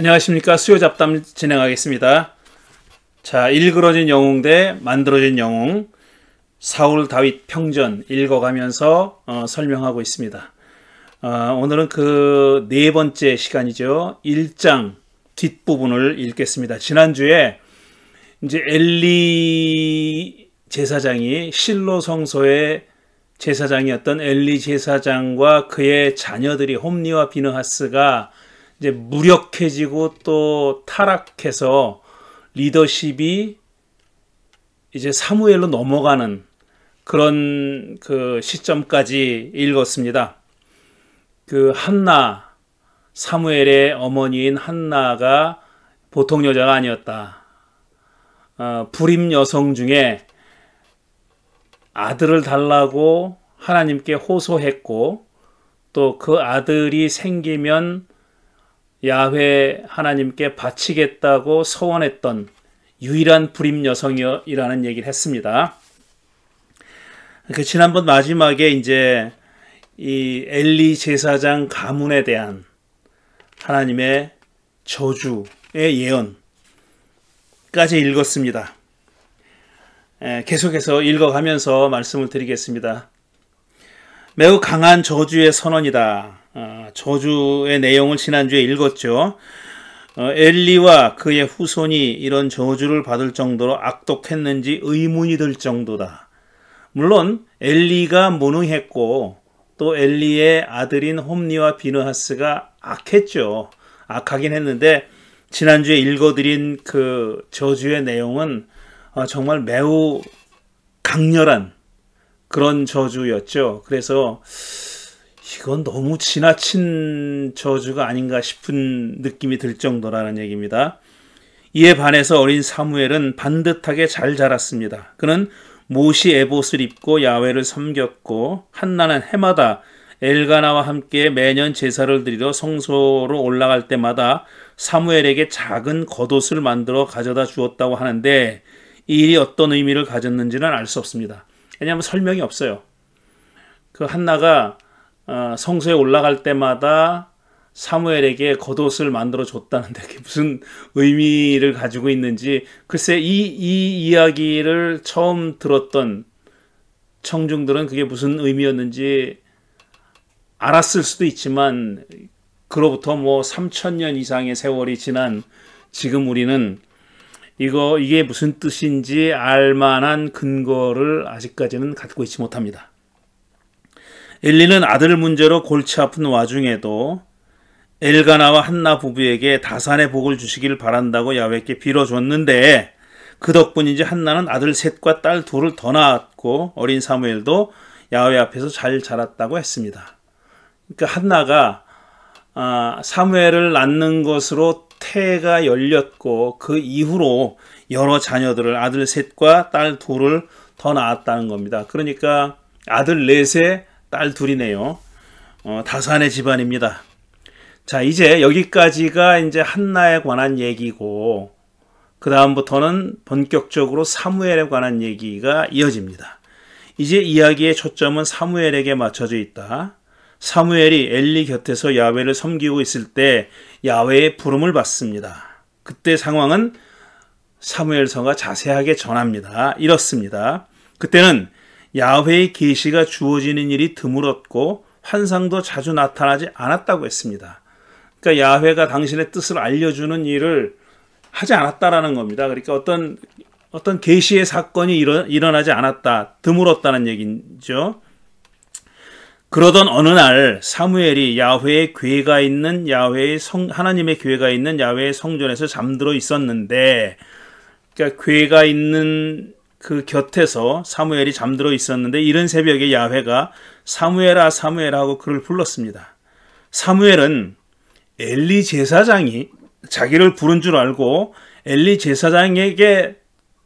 안녕하십니까. 수요 잡담 진행하겠습니다. 자, 일그러진 영웅 대 만들어진 영웅 사울 다윗 평전 읽어가면서 어, 설명하고 있습니다. 어, 오늘은 그 네 번째 시간이죠. 1장 뒷부분을 읽겠습니다. 지난주에 이제 엘리 제사장이 실로 성소의 제사장이었던 엘리 제사장과 그의 자녀들이 홈리와 비느하스가 이제 무력해지고 또 타락해서 리더십이 이제 사무엘로 넘어가는 그런 그 시점까지 읽었습니다. 그 한나 사무엘의 어머니인 한나가 보통 여자가 아니었다. 어, 불임 여성 중에 아들을 달라고 하나님께 호소했고 또 그 아들이 생기면 야훼 하나님께 바치겠다고 서원했던 유일한 불임 여성이라는 얘기를 했습니다. 그 지난번 마지막에 이제 이 엘리 제사장 가문에 대한 하나님의 저주의 예언까지 읽었습니다. 계속해서 읽어가면서 말씀을 드리겠습니다. 매우 강한 저주의 선언이다. 어, 저주의 내용을 지난주에 읽었죠. 어, 엘리와 그의 후손이 이런 저주를 받을 정도로 악독했는지 의문이 들 정도다. 물론 엘리가 무능했고 또 엘리의 아들인 홈리와 비누하스가 악했죠. 악하긴 했는데 지난주에 읽어드린 그 저주의 내용은 어, 정말 매우 강렬한 그런 저주였죠. 그래서 이건 너무 지나친 저주가 아닌가 싶은 느낌이 들 정도라는 얘기입니다. 이에 반해서 어린 사무엘은 반듯하게 잘 자랐습니다. 그는 모시 에봇을 입고 야외를 섬겼고 한나는 해마다 엘가나와 함께 매년 제사를 드리러 성소로 올라갈 때마다 사무엘에게 작은 겉옷을 만들어 가져다 주었다고 하는데 이 일이 어떤 의미를 가졌는지는 알 수 없습니다. 왜냐하면 설명이 없어요. 그 한나가 어, 성소에 올라갈 때마다 사무엘에게 겉옷을 만들어 줬다는데 그게 무슨 의미를 가지고 있는지 글쎄 이, 이 이야기를 처음 들었던 청중들은 그게 무슨 의미였는지 알았을 수도 있지만 그로부터 뭐 3천년 이상의 세월이 지난 지금 우리는 이거 이게 무슨 뜻인지 알 만한 근거를 아직까지는 갖고 있지 못합니다. 엘리는 아들 문제로 골치 아픈 와중에도 엘가나와 한나 부부에게 다산의 복을 주시길 바란다고 야외께 빌어줬는데 그 덕분인지 한나는 아들 셋과 딸 둘을 더 낳았고 어린 사무엘도 야외 앞에서 잘 자랐다고 했습니다. 그러니까 한나가 아, 사무엘을 낳는 것으로 태가 열렸고 그 이후로 여러 자녀들을 아들 셋과 딸 둘을 더 낳았다는 겁니다. 그러니까 아들 넷에 딸 둘이네요. 어, 다산의 집안입니다. 자, 이제 여기까지가 이제 한나에 관한 얘기고, 그 다음부터는 본격적으로 사무엘에 관한 얘기가 이어집니다. 이제 이야기의 초점은 사무엘에게 맞춰져 있다. 사무엘이 엘리 곁에서 야외를 섬기고 있을 때 야외의 부름을 받습니다. 그때 상황은 사무엘서가 자세하게 전합니다. 이렇습니다. 그때는 야훼의 계시가 주어지는 일이 드물었고 환상도 자주 나타나지 않았다고 했습니다. 그러니까 야훼가 당신의 뜻을 알려주는 일을 하지 않았다라는 겁니다. 그러니까 어떤 어떤 계시의 사건이 일어, 일어나지 않았다, 드물었다는 얘기죠. 그러던 어느 날 사무엘이 야훼의 괴가 있는 야훼의 성 하나님의 괴가 있는 야훼의 성전에서 잠들어 있었는데, 그러니까 괴가 있는 그 곁에서 사무엘이 잠들어 있었는데 이른 새벽에 야훼가 사무엘아 사무엘아 하고 그를 불렀습니다. 사무엘은 엘리 제사장이 자기를 부른 줄 알고 엘리 제사장에게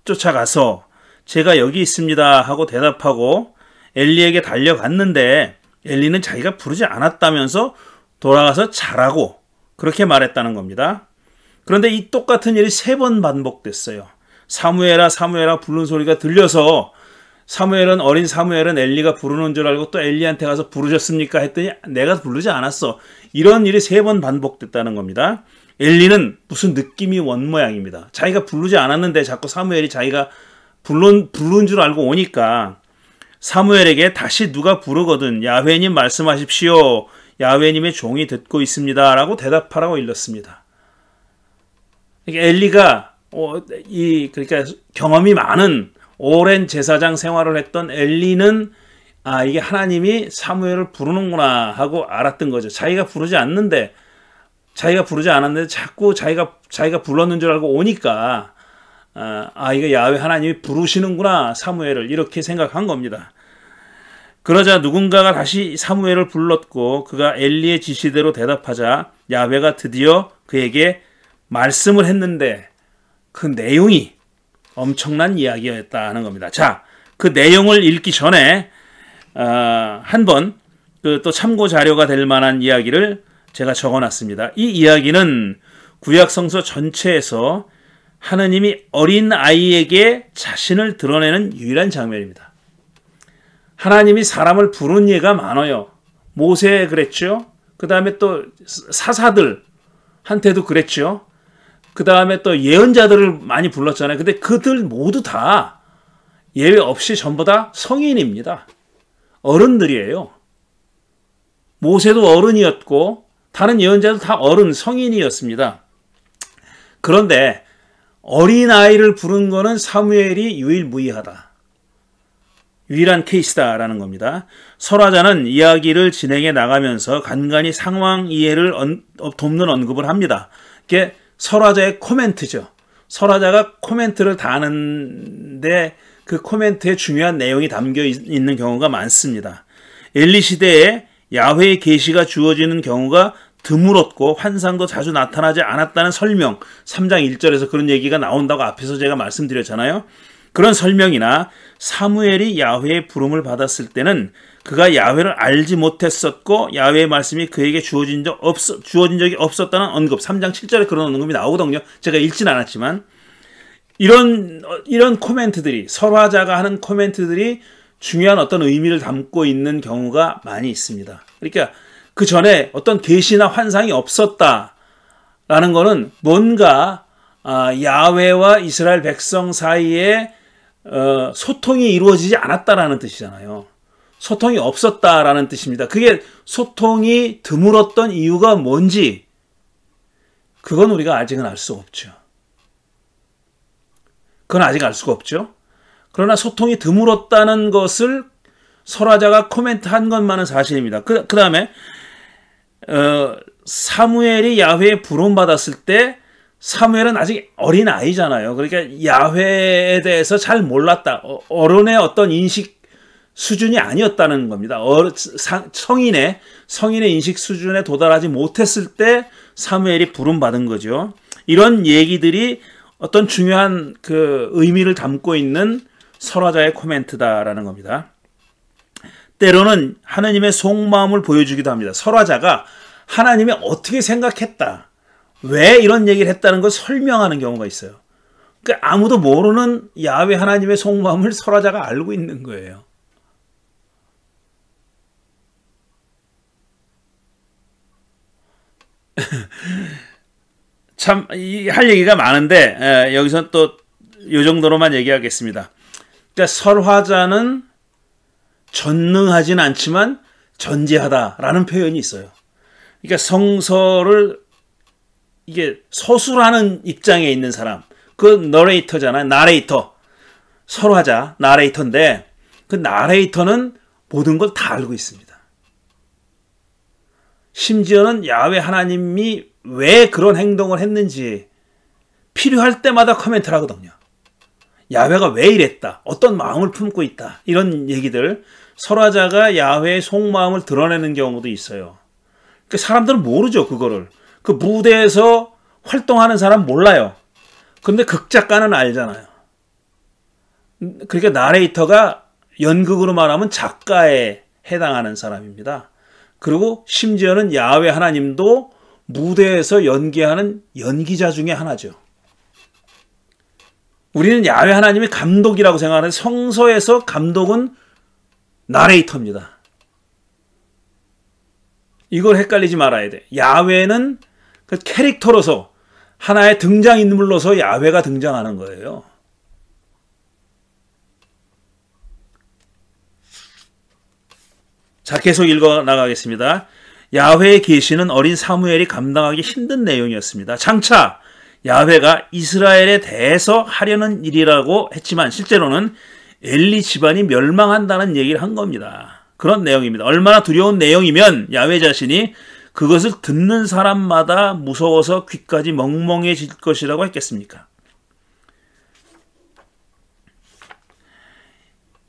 쫓아가서 제가 여기 있습니다 하고 대답하고 엘리에게 달려갔는데 엘리는 자기가 부르지 않았다면서 돌아가서 자라고 그렇게 말했다는 겁니다. 그런데 이 똑같은 일이 세 번 반복됐어요. 사무엘아 사무엘아 부르는 소리가 들려서 사무엘은 어린 사무엘은 엘리가 부르는 줄 알고 또 엘리한테 가서 부르셨습니까 했더니 내가 부르지 않았어. 이런 일이 세 번 반복됐다는 겁니다. 엘리는 무슨 느낌이 원 모양입니다. 자기가 부르지 않았는데 자꾸 사무엘이 자기가 불른 부른 줄 알고 오니까 사무엘에게 다시 누가 부르거든 야훼님 말씀하십시오. 야훼님의 종이 듣고 있습니다라고 대답하라고 일렀습니다. 그러니까 엘리가 어, 이 그러니까 경험이 많은 오랜 제사장 생활을 했던 엘리는 아 이게 하나님이 사무엘을 부르는구나 하고 알았던 거죠. 자기가 부르지 않는데 자기가 부르지 않았는데 자꾸 자기가 자기가 불렀는 줄 알고 오니까 아, 아 이거 야외 하나님이 부르시는구나 사무엘을 이렇게 생각한 겁니다. 그러자 누군가가 다시 사무엘을 불렀고 그가 엘리의 지시대로 대답하자 야외가 드디어 그에게 말씀을 했는데 그 내용이 엄청난 이야기였다 는 겁니다. 자, 그 내용을 읽기 전에 어, 한번 그 또 참고 자료가 될 만한 이야기를 제가 적어놨습니다. 이 이야기는 구약 성서 전체에서 하느님이 어린 아이에게 자신을 드러내는 유일한 장면입니다. 하나님이 사람을 부른 예가 많아요. 모세 그랬죠. 그 다음에 또 사사들한테도 그랬죠. 그 다음에 또 예언자들을 많이 불렀잖아요. 근데 그들 모두 다 예외 없이 전부 다 성인입니다. 어른들이에요. 모세도 어른이었고 다른 예언자도 다 어른 성인이었습니다. 그런데 어린 아이를 부른 거는 사무엘이 유일무이하다. 유일한 케이스다라는 겁니다. 설화자는 이야기를 진행해 나가면서 간간히 상황 이해를 어, 돕는 언급을 합니다. 이게 설화자의 코멘트죠. 설화자가 코멘트를 다하는데 그 코멘트에 중요한 내용이 담겨 있는 경우가 많습니다. 엘리 시대에 야훼의 계시가 주어지는 경우가 드물었고 환상도 자주 나타나지 않았다는 설명 3장 1절에서 그런 얘기가 나온다고 앞에서 제가 말씀드렸잖아요. 그런 설명이나 사무엘이 야훼의 부름을 받았을 때는 그가 야훼를 알지 못했었고 야훼의 말씀이 그에게 주어진 적 없, 주어진 적이 없었다는 언급. 3장 7절에 그런 언급이 나오거든요. 제가 읽진 않았지만 이런 이런 코멘트들이 설화자가 하는 코멘트들이 중요한 어떤 의미를 담고 있는 경우가 많이 있습니다. 그러니까 그 전에 어떤 계시나 환상이 없었다라는 것은 뭔가 아, 야훼와 이스라엘 백성 사이에 어, 소통이 이루어지지 않았다라는 뜻이잖아요. 소통이 없었다라는 뜻입니다. 그게 소통이 드물었던 이유가 뭔지 그건 우리가 아직은 알 수 없죠. 그건 아직 알 수가 없죠. 그러나 소통이 드물었다는 것을 설화자가 코멘트한 것만은 사실입니다. 그, 그 다음에 어, 사무엘이 야훼에 부름받았을 때 사무엘은 아직 어린 아이잖아요. 그러니까 야훼에 대해서 잘 몰랐다. 어, 어른의 어떤 인식 수준이 아니었다는 겁니다. 성인의 성인의 인식 수준에 도달하지 못했을 때 사무엘이 부름 받은 거죠. 이런 얘기들이 어떤 중요한 그 의미를 담고 있는 설화자의 코멘트다라는 겁니다. 때로는 하나님의 속마음을 보여주기도 합니다. 설화자가 하나님이 어떻게 생각했다. 왜 이런 얘기를 했다는 걸 설명하는 경우가 있어요. 그러니까 아무도 모르는 야외 하나님의 속마음을 설화자가 알고 있는 거예요. 참할 얘기가 많은데 에, 여기서 또요 정도로만 얘기하겠습니다. 그러니까 설화자는 전능하진 않지만 전제하다라는 표현이 있어요. 그러니까 성서를 이게 서술하는 입장에 있는 사람, 그 너레이터잖아요. 나레이터. 설화자, 나레이터인데 그 나레이터는 모든 걸 다 알고 있습니다. 심지어는 야외 하나님이 왜 그런 행동을 했는지 필요할 때마다 커멘트를 하거든요. 야외가 왜 이랬다. 어떤 마음을 품고 있다. 이런 얘기들. 설화자가 야외의 속마음을 드러내는 경우도 있어요. 그러니까 사람들은 모르죠. 그거를. 그 무대에서 활동하는 사람 몰라요. 근데 극작가는 알잖아요. 그러니까 나레이터가 연극으로 말하면 작가에 해당하는 사람입니다. 그리고 심지어는 야외 하나님도 무대에서 연기하는 연기자 중에 하나죠. 우리는 야외 하나님이 감독이라고 생각하는 성서에서 감독은 나레이터입니다. 이걸 헷갈리지 말아야 돼. 야외는 그 캐릭터로서 하나의 등장인물로서 야외가 등장하는 거예요. 자, 계속 읽어 나가겠습니다. 야훼의 계시는 어린 사무엘이 감당하기 힘든 내용이었습니다. 장차 야훼가 이스라엘에 대해서 하려는 일이라고 했지만 실제로는 엘리 집안이 멸망한다는 얘기를 한 겁니다. 그런 내용입니다. 얼마나 두려운 내용이면 야훼 자신이 그것을 듣는 사람마다 무서워서 귀까지 멍멍해질 것이라고 했겠습니까?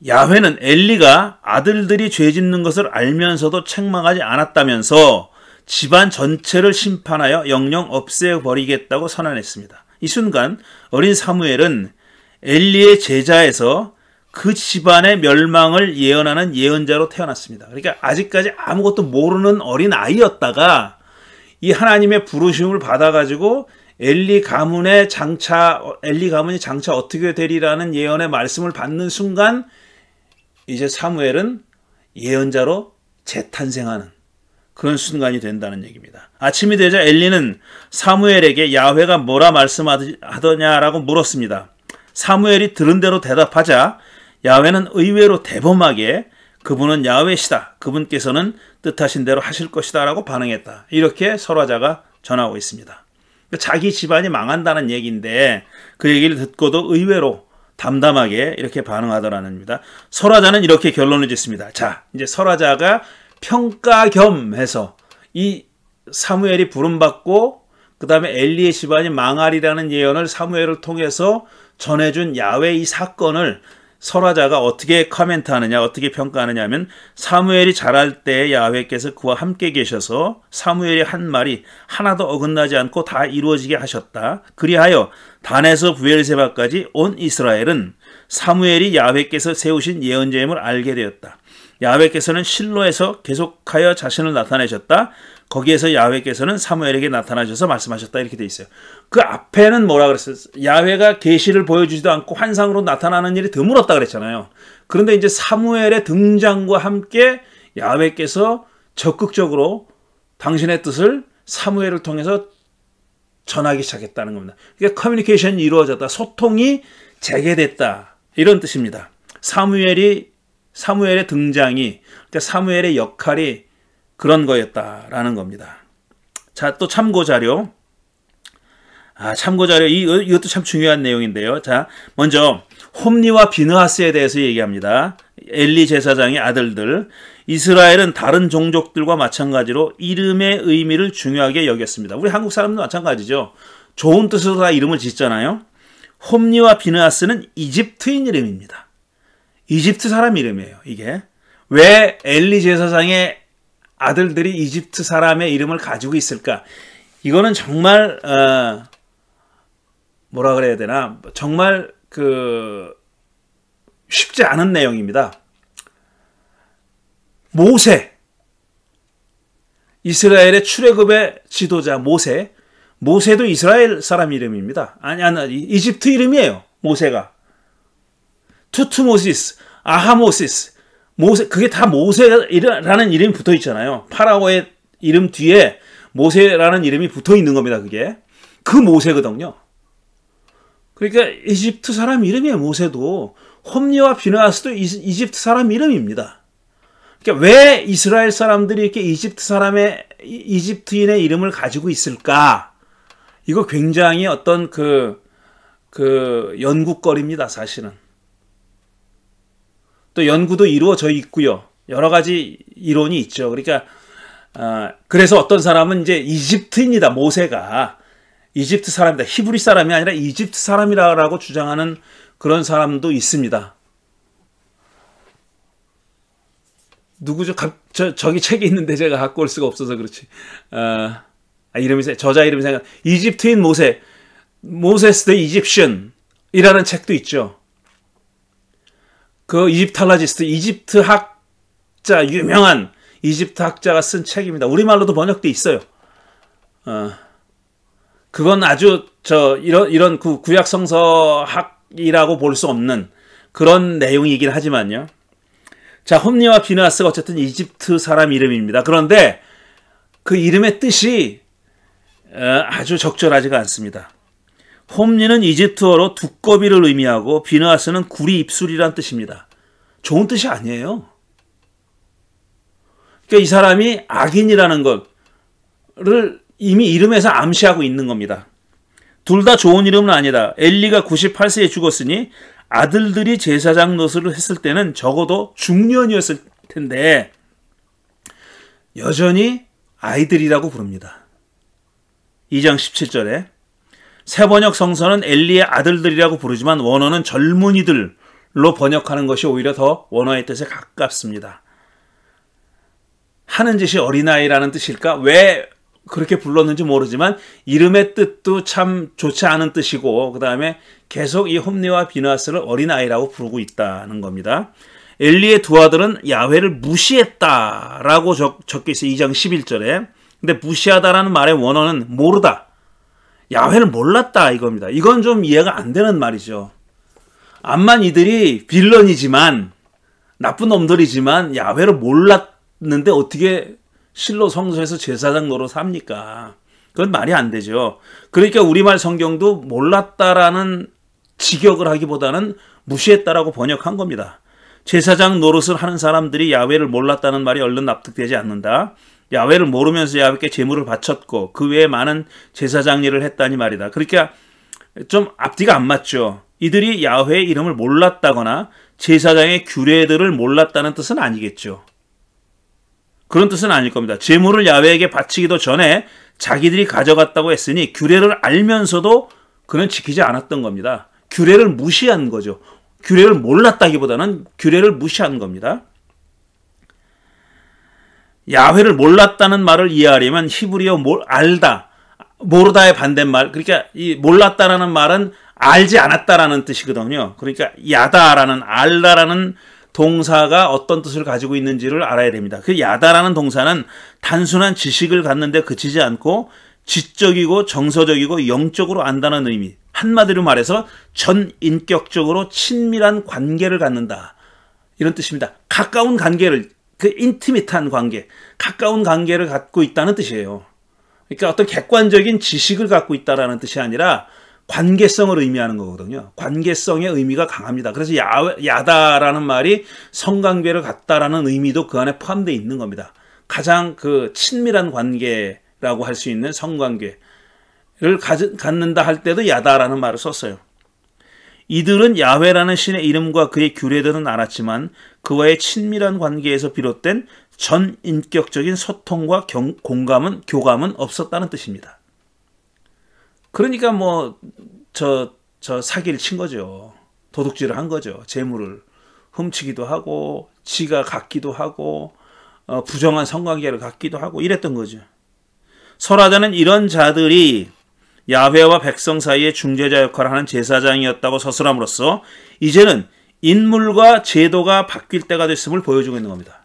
야훼는 엘리가 아들들이 죄 짓는 것을 알면서도 책망하지 않았다면서 집안 전체를 심판하여 영영 없애버리겠다고 선언했습니다. 이 순간 어린 사무엘은 엘리의 제자에서 그 집안의 멸망을 예언하는 예언자로 태어났습니다. 그러니까 아직까지 아무것도 모르는 어린 아이였다가 이 하나님의 부르심을 받아가지고 엘리 가문의 장차 엘리 가문이 장차 어떻게 되리라는 예언의 말씀을 받는 순간 이제 사무엘은 예언자로 재탄생하는 그런 순간이 된다는 얘기입니다. 아침이 되자 엘리는 사무엘에게 야훼가 뭐라 말씀하더냐라고 물었습니다. 사무엘이 들은 대로 대답하자 야훼는 의외로 대범하게 그분은 야훼시다. 그분께서는 뜻하신 대로 하실 것이다라고 반응했다. 이렇게 설화자가 전하고 있습니다. 그러니까 자기 집안이 망한다는 얘기인데 그 얘기를 듣고도 의외로 담담하게 이렇게 반응하더라는 겁니다. 설화자는 이렇게 결론을 짓습니다. 자, 이제 설화자가 평가 겸 해서 이 사무엘이 부름받고 그 다음에 엘리의 집안이 망하리라는 예언을 사무엘을 통해서 전해준 야외 이 사건을 설화자가 어떻게 커멘트하느냐, 어떻게 평가하느냐 하면 사무엘이 자랄 때야외께서 그와 함께 계셔서 사무엘의 한 말이 하나도 어긋나지 않고 다 이루어지게 하셨다. 그리하여 단에서 부엘세바까지 온 이스라엘은 사무엘이 야훼께서 세우신 예언자임을 알게 되었다. 야훼께서는 실로에서 계속하여 자신을 나타내셨다. 거기에서 야훼께서는 사무엘에게 나타나셔서 말씀하셨다 이렇게 돼 있어요. 그 앞에는 뭐라 그랬어요? 야훼가 계시를 보여주지도 않고 환상으로 나타나는 일이 드물었다 그랬잖아요. 그런데 이제 사무엘의 등장과 함께 야훼께서 적극적으로 당신의 뜻을 사무엘을 통해서 전하기 시작했다는 겁니다. 그러니까 커뮤니케이션이 이루어졌다. 소통이 재개됐다. 이런 뜻입니다. 사무엘이 사무엘의 등장이 그러니까 사무엘의 역할이 그런 거였다라는 겁니다. 자, 또 참고 자료. 아, 참고 자료 이 이것도 참 중요한 내용인데요. 자, 먼저 홈리와 비느하스에 대해서 얘기합니다. 엘리 제사장의 아들들 이스라엘은 다른 종족들과 마찬가지로 이름의 의미를 중요하게 여겼습니다. 우리 한국 사람도 마찬가지죠. 좋은 뜻으로 다 이름을 짓잖아요. 홈리와 비누아스는 이집트인 이름입니다. 이집트 사람 이름이에요. 이게 왜 엘리 제사장의 아들들이 이집트 사람의 이름을 가지고 있을까? 이거는 정말 어, 뭐라 그래야 되나? 정말 그 쉽지 않은 내용입니다. 모세, 이스라엘의 출애굽의 지도자 모세, 모세도 이스라엘 사람 이름입니다. 아니, 아니, 이집트 이름이에요. 모세가. 투투모시스, 아하모시스, 모세, 그게 다 모세라는 이름이 붙어 있잖아요. 파라오의 이름 뒤에 모세라는 이름이 붙어 있는 겁니다, 그게. 그 모세거든요. 그러니까 이집트 사람 이름이에요, 모세도. 홈리와 비누아스도 이집트 사람 이름입니다. 그러니까 왜 이스라엘 사람들이 이렇게 이집트 사람의 이집트인의 이름을 가지고 있을까? 이거 굉장히 어떤 그, 그 연구거리입니다, 사실은. 또 연구도 이루어져 있고요. 여러 가지 이론이 있죠. 그러니까, 어, 그래서 어떤 사람은 이제 이집트인이다, 모세가. 이집트 사람이다. 히브리 사람이 아니라 이집트 사람이라고 주장하는 그런 사람도 있습니다. 누구죠? 갑, 저, 저기 책이 있는데 제가 갖고 올 수가 없어서 그렇지. 아, 아 이름이, 저자 이름이 생각, 이집트인 모세, 모세스 더 이집션이라는 책도 있죠. 그 이집탈라지스트, 이집트 학자, 유명한 이집트 학자가 쓴 책입니다. 우리말로도 번역돼 있어요. 어, 그건 아주, 저, 이런, 이런 그 구약성서학 이라고 볼 수 없는 그런 내용이긴 하지만요. 자, 홈리와 비나스가 어쨌든 이집트 사람 이름입니다. 그런데 그 이름의 뜻이 어, 아주 적절하지가 않습니다. 홈리는 이집트어로 두꺼비를 의미하고 비나스는 구리 입술이란 뜻입니다. 좋은 뜻이 아니에요. 그러니까 이 사람이 악인이라는 것을 이미 이름에서 암시하고 있는 겁니다. 둘다 좋은 이름은 아니다. 엘리가 98세에 죽었으니 아들들이 제사장 노릇을 했을 때는 적어도 중년이었을 텐데 여전히 아이들이라고 부릅니다. 2장 17절에 세번역 성서는 엘리의 아들들이라고 부르지만 원어는 젊은이들로 번역하는 것이 오히려 더 원어의 뜻에 가깝습니다. 하는 짓이 어린아이라는 뜻일까? 왜 그렇게 불렀는지 모르지만 이름의 뜻도 참 좋지 않은 뜻이고 그 다음에 계속 이 홈리와 비나스를 어린아이라고 부르고 있다는 겁니다. 엘리의 두 아들은 야외를 무시했다라고 적, 적혀 있어요. 2장 11절에. 근데 무시하다라는 말의 원어는 모르다. 야외를 몰랐다 이겁니다. 이건 좀 이해가 안 되는 말이죠. 암만 이들이 빌런이지만 나쁜 놈들이지만 야외를 몰랐는데 어떻게 실로 성소에서 제사장 노릇합니까 그건 말이 안 되죠. 그러니까 우리말 성경도 몰랐다라는 직역을 하기보다는 무시했다라고 번역한 겁니다. 제사장 노릇을 하는 사람들이 야외를 몰랐다는 말이 얼른 납득되지 않는다. 야외를 모르면서 야외께 재물을 바쳤고 그 외에 많은 제사장 일을 했다니 말이다. 그러니까 좀 앞뒤가 안 맞죠. 이들이 야외의 이름을 몰랐다거나 제사장의 규례들을 몰랐다는 뜻은 아니겠죠. 그런 뜻은 아닐 겁니다. 재물을 야외에게 바치기도 전에 자기들이 가져갔다고 했으니 규례를 알면서도 그는 지키지 않았던 겁니다. 규례를 무시한 거죠. 규례를 몰랐다기보다는 규례를 무시한 겁니다. 야훼를 몰랐다는 말을 이해하려면 히브리어 몰, 알다, 모르다의 반대말, 그러니까 이 몰랐다라는 말은 알지 않았다라는 뜻이거든요. 그러니까 야다라는 알다라는 동사가 어떤 뜻을 가지고 있는지를 알아야 됩니다. 그 야다라는 동사는 단순한 지식을 갖는데 그치지 않고 지적이고 정서적이고 영적으로 안다는 의미. 한마디로 말해서 전인격적으로 친밀한 관계를 갖는다. 이런 뜻입니다. 가까운 관계를 그 인티밋한 관계, 가까운 관계를 갖고 있다는 뜻이에요. 그러니까 어떤 객관적인 지식을 갖고 있다라는 뜻이 아니라 관계성을 의미하는 거거든요. 관계성의 의미가 강합니다. 그래서 야, 야다라는 말이 성관계를 갖다라는 의미도 그 안에 포함되어 있는 겁니다. 가장 그 친밀한 관계라고 할 수 있는 성관계를 가 갖는다 할 때도 야다라는 말을 썼어요. 이들은 야외라는 신의 이름과 그의 규례들은 알았지만 그와의 친밀한 관계에서 비롯된 전인격적인 소통과 경, 공감은 교감은 없었다는 뜻입니다. 그러니까 뭐 저저 저 사기를 친 거죠. 도둑질을 한 거죠. 재물을 훔치기도 하고 지가 갖기도 하고 어, 부정한 성관계를 갖기도 하고 이랬던 거죠. 설화자는 이런 자들이 야훼와 백성 사이의 중재자 역할을 하는 제사장이었다고 서술함으로써 이제는 인물과 제도가 바뀔 때가 됐음을 보여주고 있는 겁니다.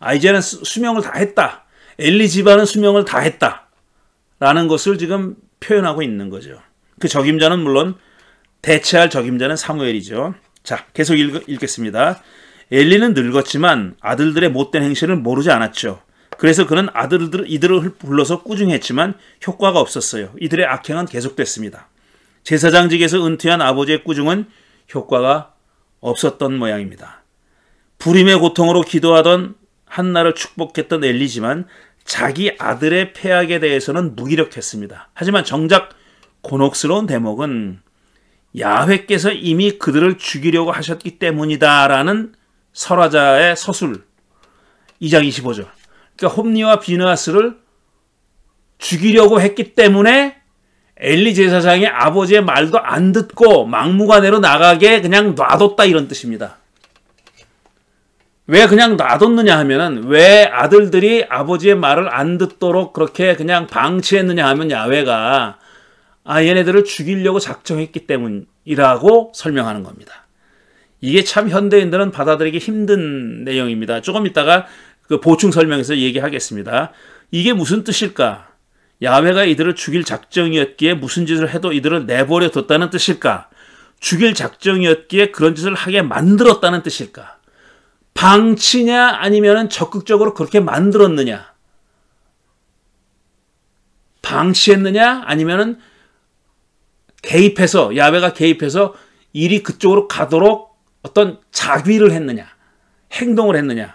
아 이제는 수명을 다 했다. 엘리 집안은 수명을 다 했다. 라는 것을 지금 표현하고 있는 거죠. 그 적임자는 물론 대체할 적임자는 사무엘이죠. 자, 계속 읽, 읽겠습니다. 엘리는 늙었지만 아들들의 못된 행실을 모르지 않았죠. 그래서 그는 아들들 이들을 불러서 꾸중했지만 효과가 없었어요. 이들의 악행은 계속됐습니다. 제사장직에서 은퇴한 아버지의 꾸중은 효과가 없었던 모양입니다. 불임의 고통으로 기도하던 한나를 축복했던 엘리지만 자기 아들의 폐악에 대해서는 무기력했습니다. 하지만 정작 곤혹스러운 대목은 야훼께서 이미 그들을 죽이려고 하셨기 때문이다라는 설화자의 서술 2장 25절. 그러니까 홈리와 비누아스를 죽이려고 했기 때문에 엘리 제사장의 아버지의 말도 안 듣고 막무가내로 나가게 그냥 놔뒀다 이런 뜻입니다. 왜 그냥 놔뒀느냐 하면은 왜 아들들이 아버지의 말을 안 듣도록 그렇게 그냥 방치했느냐 하면 야외가 아 얘네들을 죽이려고 작정했기 때문이라고 설명하는 겁니다. 이게 참 현대인들은 받아들이기 힘든 내용입니다. 조금 이따가 그 보충 설명에서 얘기하겠습니다. 이게 무슨 뜻일까? 야외가 이들을 죽일 작정이었기에 무슨 짓을 해도 이들을 내버려 뒀다는 뜻일까? 죽일 작정이었기에 그런 짓을 하게 만들었다는 뜻일까? 방치냐 아니면 적극적으로 그렇게 만들었느냐 방치했느냐 아니면 개입해서 야외가 개입해서 일이 그쪽으로 가도록 어떤 자위를 했느냐 행동을 했느냐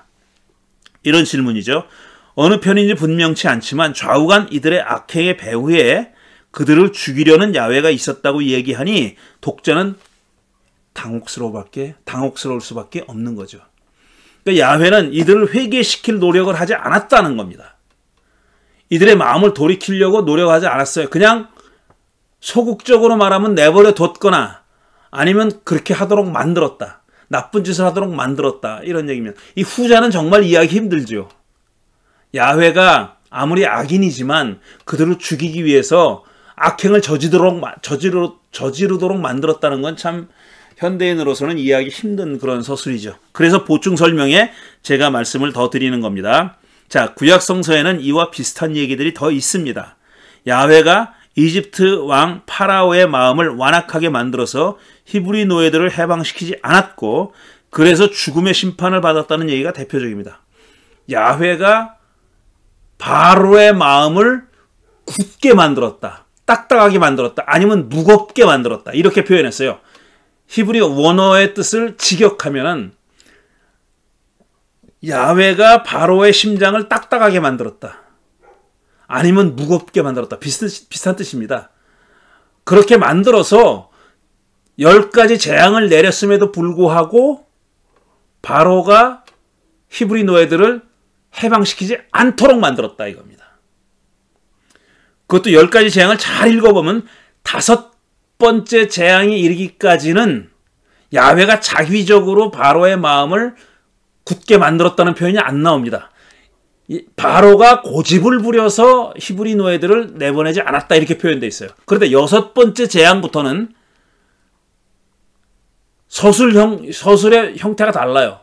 이런 질문이죠. 어느 편인지 분명치 않지만 좌우간 이들의 악행의 배후에 그들을 죽이려는 야외가 있었다고 얘기하니 독자는 당혹스러워밖에 당혹스러울 수밖에 없는 거죠. 그러니까 야훼는 이들을 회개시킬 노력을 하지 않았다는 겁니다. 이들의 마음을 돌이키려고 노력하지 않았어요. 그냥 소극적으로 말하면 내버려 뒀거나 아니면 그렇게 하도록 만들었다. 나쁜 짓을 하도록 만들었다. 이런 얘기면 이 후자는 정말 이해하기 힘들죠. 야훼가 아무리 악인이지만 그들을 죽이기 위해서 악행을 저지르도록 저지르, 저지르도록 만들었다는 건참 현대인으로서는 이해하기 힘든 그런 서술이죠. 그래서 보충 설명에 제가 말씀을 더 드리는 겁니다. 자, 구약 성서에는 이와 비슷한 얘기들이 더 있습니다. 야훼가 이집트 왕 파라오의 마음을 완악하게 만들어서 히브리 노예들을 해방시키지 않았고 그래서 죽음의 심판을 받았다는 얘기가 대표적입니다. 야훼가 바로의 마음을 굳게 만들었다. 딱딱하게 만들었다. 아니면 무겁게 만들었다. 이렇게 표현했어요. 히브리 원어의 뜻을 직역하면은 야외가 바로의 심장을 딱딱하게 만들었다. 아니면 무겁게 만들었다. 비슷, 비슷한 뜻입니다. 그렇게 만들어서 열 가지 재앙을 내렸음에도 불구하고 바로가 히브리 노예들을 해방시키지 않도록 만들었다 이겁니다. 그것도 열 가지 재앙을 잘 읽어보면 다섯 번째 재앙이 이르기까지는 야훼가 자위적으로 바로의 마음을 굳게 만들었다는 표현이 안 나옵니다. 바로가 고집을 부려서 히브리 노예들을 내보내지 않았다 이렇게 표현돼 있어요. 그런데 여섯 번째 재앙부터는 서술 형 서술의 형태가 달라요.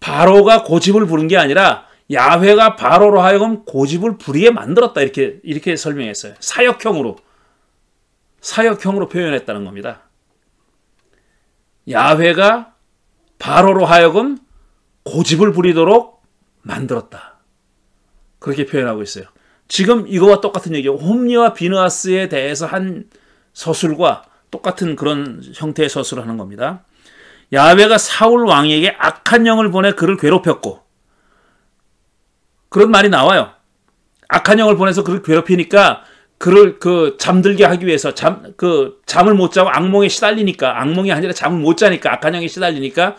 바로가 고집을 부른 게 아니라 야훼가 바로로 하여금 고집을 부리게 만들었다 이렇게 이렇게 설명했어요. 사역형으로 사역형으로 표현했다는 겁니다. 야훼가 바로로 하여금 고집을 부리도록 만들었다. 그렇게 표현하고 있어요. 지금 이거와 똑같은 얘기예요. 홈리와 비누아스에 대해서 한 서술과 똑같은 그런 형태의 서술을 하는 겁니다. 야훼가 사울 왕에게 악한 영을 보내 그를 괴롭혔고 그런 말이 나와요. 악한 영을 보내서 그를 괴롭히니까 그를 그 잠들게 하기 위해서 잠 그 잠을 못 자고 악몽에 시달리니까 악몽이 아니라 잠을 못 자니까 악한 영에 시달리니까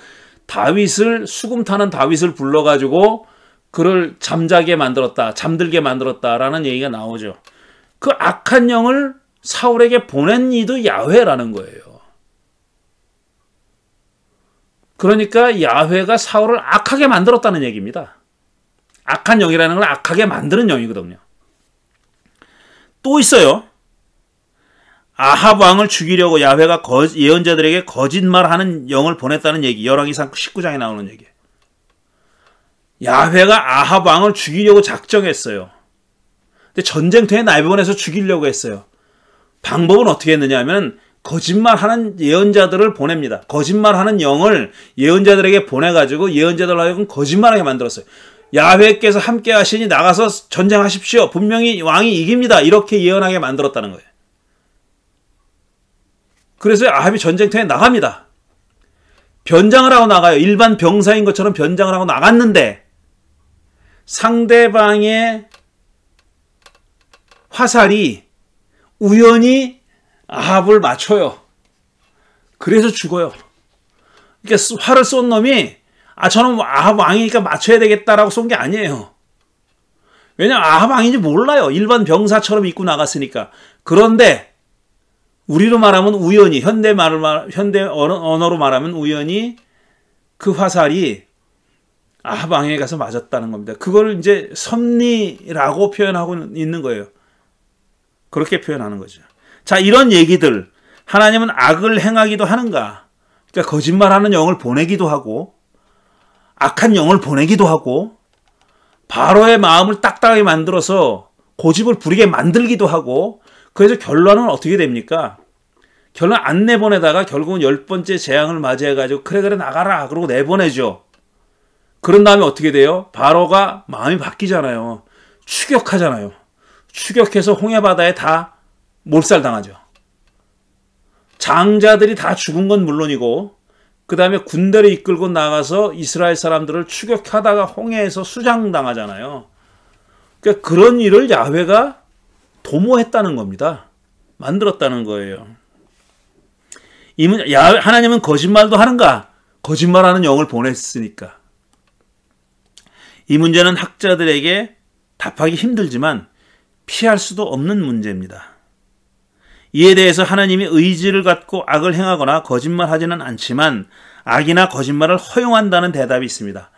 다윗을 수금 타는 다윗을 불러 가지고 그를 잠자게 만들었다. 잠들게 만들었다라는 얘기가 나오죠. 그 악한 영을 사울에게 보낸 이도 야훼라는 거예요. 그러니까 야훼가 사울을 악하게 만들었다는 얘기입니다. 악한 영이라는 걸 악하게 만드는 영이거든요. 또 있어요. 아합 왕을 죽이려고 야훼가 예언자들에게 거짓말하는 영을 보냈다는 얘기. 열왕기상 19장에 나오는 얘기. 야훼가 아합 왕을 죽이려고 작정했어요. 근데 전쟁터에 날변해서 죽이려고 했어요. 방법은 어떻게 했느냐 하면 거짓말하는 예언자들을 보냅니다. 거짓말하는 영을 예언자들에게 보내가지고 예언자들 하여금 거짓말하게 만들었어요. 야훼께서 함께 하시니 나가서 전쟁하십시오. 분명히 왕이 이깁니다. 이렇게 예언하게 만들었다는 거예요. 그래서 아합이 전쟁터에 나갑니다. 변장을 하고 나가요. 일반 병사인 것처럼 변장을 하고 나갔는데 상대방의 화살이 우연히 아합을 맞춰요. 그래서 죽어요. 그러니까 화를 쏜 놈이 아 저는 뭐 아합 왕이니까 맞춰야 되겠다라고 쏜 게 아니에요. 왜냐 하면 아합 왕인지 몰라요. 일반 병사처럼 입고 나갔으니까. 그런데 우리로 말하면 우연히 현대 말을 말 현대 언어로 말하면 우연히 그 화살이 아합 왕에 가서 맞았다는 겁니다. 그걸 이제 섭리라고 표현하고 있는 거예요. 그렇게 표현하는 거죠. 자, 이런 얘기들 하나님은 악을 행하기도 하는가? 그러니까 거짓말하는 영을 보내기도 하고 악한 영을 보내기도 하고 바로의 마음을 딱딱하게 만들어서 고집을 부리게 만들기도 하고 그래서 결론은 어떻게 됩니까? 결론 안 내보내다가 결국은 열 번째 재앙을 맞이해가지고 그래 그래 나가라 그러고 내보내죠. 그런 다음에 어떻게 돼요? 바로가 마음이 바뀌잖아요. 추격하잖아요. 추격해서 홍해바다에 다 몰살당하죠. 장자들이 다 죽은 건 물론이고 그 다음에 군대를 이끌고 나가서 이스라엘 사람들을 추격하다가 홍해에서 수장당하잖아요. 그러니까 그런 일을 야훼가 도모했다는 겁니다. 만들었다는 거예요. 이 문, 야, 하나님은 거짓말도 하는가? 거짓말하는 영을 보냈으니까. 이 문제는 학자들에게 답하기 힘들지만 피할 수도 없는 문제입니다. 이에 대해서 하나님이 의지를 갖고 악을 행하거나 거짓말하지는 않지만 악이나 거짓말을 허용한다는 대답이 있습니다.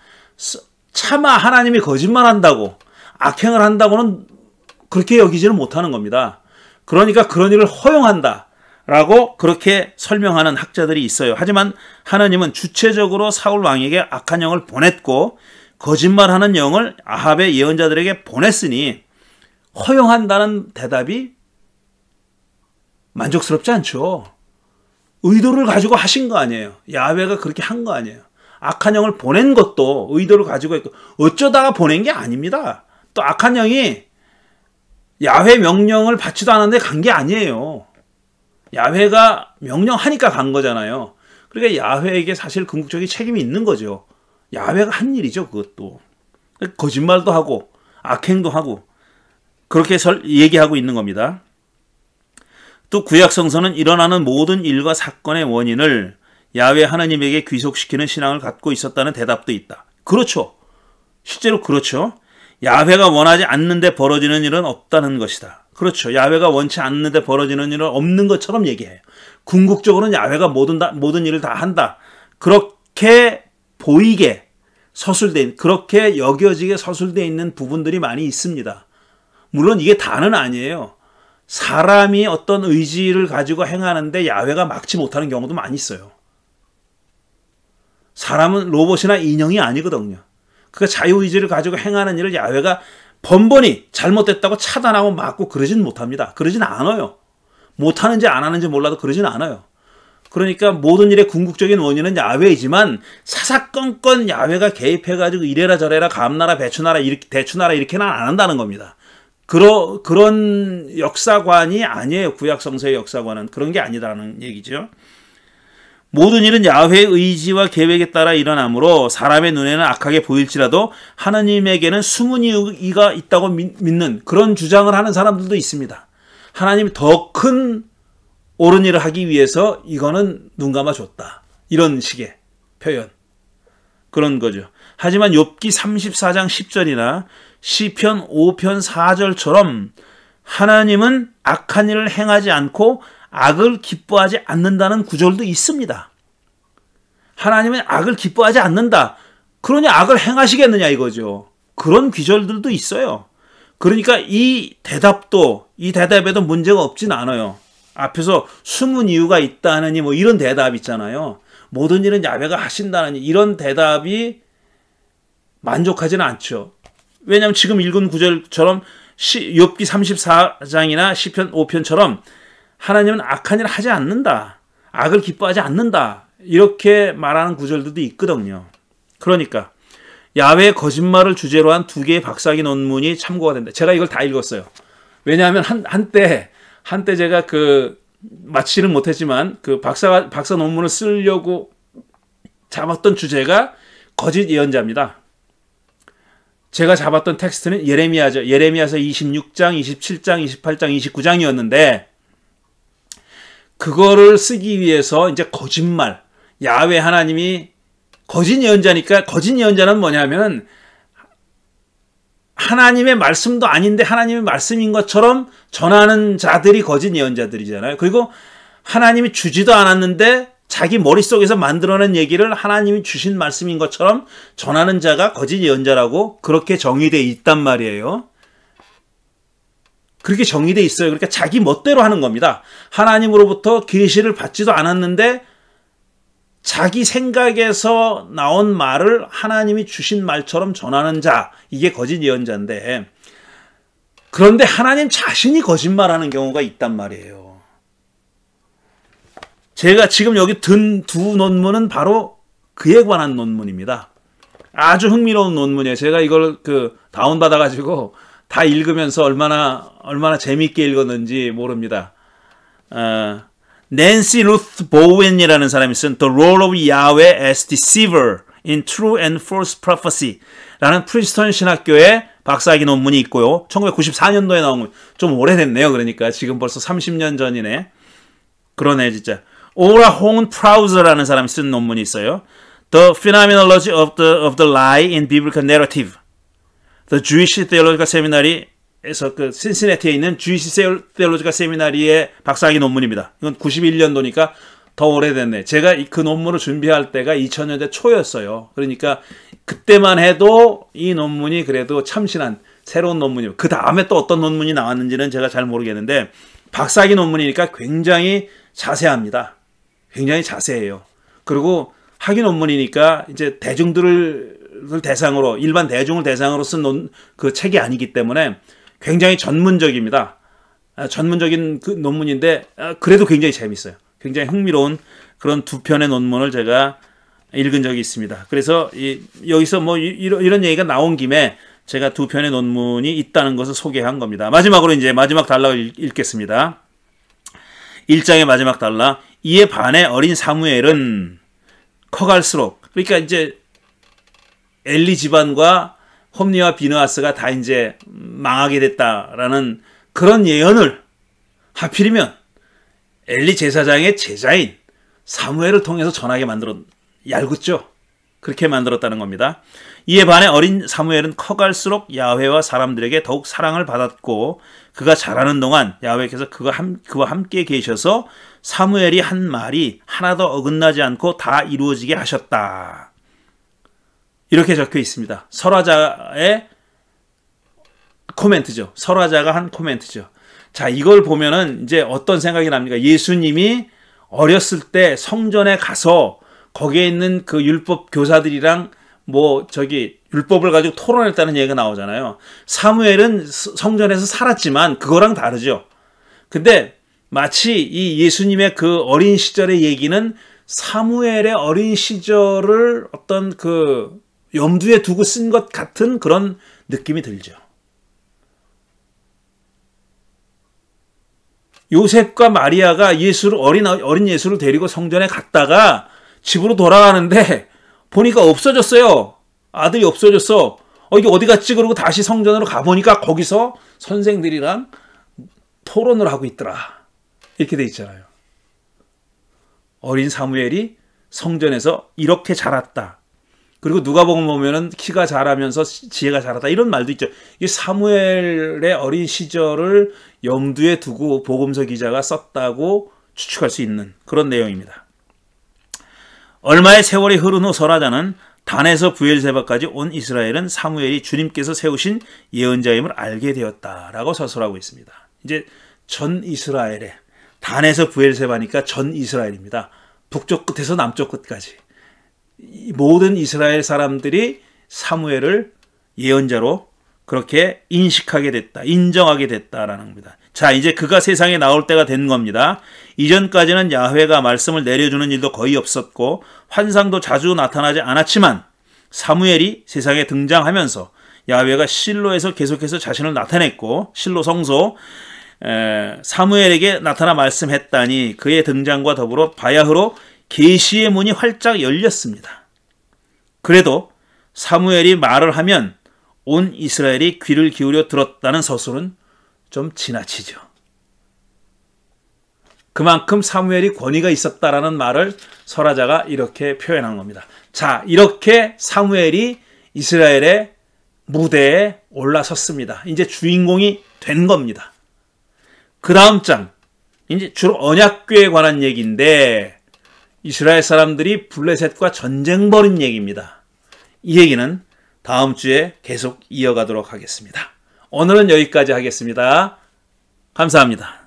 차마 하나님이 거짓말한다고 악행을 한다고는 그렇게 여기지를 못하는 겁니다. 그러니까 그런 일을 허용한다. 라고 그렇게 설명하는 학자들이 있어요. 하지만 하나님은 주체적으로 사울 왕에게 악한 영을 보냈고 거짓말하는 영을 아합의 예언자들에게 보냈으니 허용한다는 대답이 만족스럽지 않죠. 의도를 가지고 하신 거 아니에요. 야외가 그렇게 한 거 아니에요. 악한 영을 보낸 것도 의도를 가지고 있고 어쩌다가 보낸 게 아닙니다. 또 악한 영이 야외 명령을 받지도 않았는데 간 게 아니에요. 야외가 명령하니까 간 거잖아요. 그러니까 야외에게 사실 궁극적인 책임이 있는 거죠. 야외가한 일이죠, 그것도. 그러니까 거짓말도 하고 악행도 하고 그렇게 설, 얘기하고 있는 겁니다. 또 구약 성서는 일어나는 모든 일과 사건의 원인을 야외 하나님에게 귀속시키는 신앙을 갖고 있었다는 대답도 있다. 그렇죠. 실제로 그렇죠. 야훼가 원하지 않는데 벌어지는 일은 없다는 것이다. 그렇죠. 야훼가 원치 않는데 벌어지는 일은 없는 것처럼 얘기해요. 궁극적으로는 야훼가 모든 다, 모든 일을 다 한다. 그렇게 보이게 서술된 그렇게 여겨지게 서술되어 있는 부분들이 많이 있습니다. 물론 이게 다는 아니에요. 사람이 어떤 의지를 가지고 행하는데 야외가 막지 못하는 경우도 많이 있어요. 사람은 로봇이나 인형이 아니거든요. 그 자유의지를 가지고 행하는 일을 야외가 번번이 잘못됐다고 차단하고 막고 그러진 못합니다. 그러진 않아요. 못하는지 안 하는지 몰라도 그러진 않아요. 그러니까 모든 일의 궁극적인 원인은 야외이지만 사사건건 야외가 개입해가지고 이래라 저래라 감나라 배추나라 이렇게 대추나라 이렇게는 안 한다는 겁니다. 그러, 그런 역사관이 아니에요. 구약성서의 역사관은. 그런 게 아니다라는 얘기죠. 모든 일은 야훼의 의지와 계획에 따라 일어나므로 사람의 눈에는 악하게 보일지라도 하나님에게는 숨은 이유가 있다고 믿는 그런 주장을 하는 사람들도 있습니다. 하나님이 더 큰 옳은 일을 하기 위해서 이거는 눈 감아 줬다. 이런 식의 표현. 그런 거죠. 하지만 욥기 34장 10절이나 시편 5편 4절처럼 하나님은 악한 일을 행하지 않고 악을 기뻐하지 않는다는 구절도 있습니다. 하나님은 악을 기뻐하지 않는다. 그러니 악을 행하시겠느냐 이거죠. 그런 귀절들도 있어요. 그러니까 이 대답도 이 대답에도 문제가 없진 않아요. 앞에서 숨은 이유가 있다느니 뭐 이런 대답 있잖아요. 모든 일은 야베가 하신다느니 이런 대답이 만족하지는 않죠. 왜냐면 지금 읽은 구절처럼 시, 욥기 34장이나 시편 5편처럼 하나님은 악한 일을 하지 않는다. 악을 기뻐하지 않는다. 이렇게 말하는 구절들도 있거든요. 그러니까 야외 거짓말을 주제로 한 두 개의 박사기 논문이 참고가 된다. 제가 이걸 다 읽었어요. 왜냐하면 한, 한때, 한때 제가 그, 마치는 못했지만, 그 박사, 박사 논문을 쓰려고 잡았던 주제가 거짓 예언자입니다. 제가 잡았던 텍스트는 예레미야죠. 예레미야서 26장, 27장, 28장, 29장이었는데 그거를 쓰기 위해서 이제 거짓말 야외 하나님이 거짓 예언자니까 거짓 예언자는 뭐냐면 하나님의 말씀도 아닌데 하나님의 말씀인 것처럼 전하는 자들이 거짓 예언자들이잖아요. 그리고 하나님이 주지도 않았는데 자기 머릿속에서 만들어낸 얘기를 하나님이 주신 말씀인 것처럼 전하는 자가 거짓 예언자라고 그렇게 정의되어 있단 말이에요. 그렇게 정의되어 있어요. 그러니까 자기 멋대로 하는 겁니다. 하나님으로부터 계시를 받지도 않았는데 자기 생각에서 나온 말을 하나님이 주신 말처럼 전하는 자, 이게 거짓 예언자인데, 그런데 하나님 자신이 거짓말하는 경우가 있단 말이에요. 제가 지금 여기 든 두 논문은 바로 그에 관한 논문입니다. 아주 흥미로운 논문이에요. 제가 이걸 그 다운 받아가지고 다 읽으면서 얼마나 얼마나 재미있게 읽었는지 모릅니다. 낸시 루스 보웬이라는 사람이 쓴 The Role of Yahweh as Deceiver in True and False Prophecy라는 프리스턴 신학교의 박사학위 논문이 있고요. 1994년도에 나온 좀 오래됐네요. 그러니까 지금 벌써 30년 전이네. 그러네 진짜. 오라 홍 프라우저라는 사람이 쓴 논문이 있어요. The Phenomenology of the, of the Lie in Biblical Narrative. The Jewish Theological Seminary에서 그 신시내티에 있는 Jewish Theological Seminary의 박사학위 논문입니다. 이건 91년도니까 더 오래됐네. 제가 그 논문을 준비할 때가 2000년대 초였어요. 그러니까 그때만 해도 이 논문이 그래도 참신한 새로운 논문이고 그 다음에 또 어떤 논문이 나왔는지는 제가 잘 모르겠는데 박사학위 논문이니까 굉장히 자세합니다. 굉장히 자세해요. 그리고 학위 논문이니까 이제 대중들을 대상으로 일반 대중을 대상으로 쓴 그 책이 아니기 때문에 굉장히 전문적입니다. 아, 전문적인 그 논문인데 아, 그래도 굉장히 재밌어요. 굉장히 흥미로운 그런 두 편의 논문을 제가 읽은 적이 있습니다. 그래서 이, 여기서 뭐 이, 런 이런 얘기가 나온 김에 제가 두 편의 논문이 있다는 것을 소개한 겁니다. 마지막으로 이제 마지막 달라 읽겠습니다. 1장의 마지막 달라 이에 반해 어린 사무엘은 커갈수록 그러니까 이제 엘리 집안과 홈리와 비누아스가 다 이제 망하게 됐다라는 그런 예언을 하필이면 엘리 제사장의 제자인 사무엘을 통해서 전하게 만들었 얄궂죠. 그렇게 만들었다는 겁니다. 이에 반해 어린 사무엘은 커갈수록 야훼와 사람들에게 더욱 사랑을 받았고 그가 자라는 동안 야훼께서 그가 함, 그와 함께 계셔서 사무엘이 한 말이 하나도 어긋나지 않고 다 이루어지게 하셨다. 이렇게 적혀 있습니다. 설화자의 코멘트죠. 설화자가 한 코멘트죠. 자, 이걸 보면은 이제 어떤 생각이 납니까? 예수님이 어렸을 때 성전에 가서 거기에 있는 그 율법 교사들이랑 뭐 저기 율법을 가지고 토론했다는 얘기가 나오잖아요. 사무엘은 성전에서 살았지만 그거랑 다르죠. 근데 마치 이 예수님의 그 어린 시절의 얘기는 사무엘의 어린 시절을 어떤 그 염두에 두고 쓴 것 같은 그런 느낌이 들죠. 요셉과 마리아가 예수를 어린 어린 예수를 데리고 성전에 갔다가 집으로 돌아가는데 보니까 없어졌어요. 아들이 없어졌어. 어, 이게 어디 갔지? 그러고 다시 성전으로 가보니까 거기서 선생들이랑 토론을 하고 있더라. 이렇게 돼 있잖아요. 어린 사무엘이 성전에서 이렇게 자랐다. 그리고 누가 보면 보면은 키가 자라면서 지혜가 자랐다 이런 말도 있죠. 이 사무엘의 어린 시절을 염두에 두고 보음서 기자가 썼다고 추측할 수 있는 그런 내용입니다. 얼마의 세월이 흐른 후설하자는 단에서 부엘세바까지 온 이스라엘은 사무엘이 주님께서 세우신 예언자임을 알게 되었다라고 서술하고 있습니다. 이제 전 이스라엘의 단에서 부엘세바니까 전 이스라엘입니다. 북쪽 끝에서 남쪽 끝까지 모든 이스라엘 사람들이 사무엘을 예언자로 그렇게 인식하게 됐다, 인정하게 됐다라는 겁니다. 자, 이제 그가 세상에 나올 때가 된 겁니다. 이전까지는 야훼가 말씀을 내려주는 일도 거의 없었고 환상도 자주 나타나지 않았지만 사무엘이 세상에 등장하면서 야훼가 실로에서 계속해서 자신을 나타냈고 실로 성소 사무엘에게 나타나 말씀했다니 그의 등장과 더불어 바야흐로 계시의 문이 활짝 열렸습니다. 그래도 사무엘이 말을 하면 온 이스라엘이 귀를 기울여 들었다는 서술은 좀 지나치죠. 그만큼 사무엘이 권위가 있었다라는 말을 설화자가 이렇게 표현한 겁니다. 자, 이렇게 사무엘이 이스라엘의 무대에 올라섰습니다. 이제 주인공이 된 겁니다. 그 다음 장 이제 주로 언약궤에 관한 얘기인데 이스라엘 사람들이 블레셋과 전쟁 벌인 얘기입니다. 이 얘기는 다음 주에 계속 이어가도록 하겠습니다. 오늘은 여기까지 하겠습니다. 감사합니다.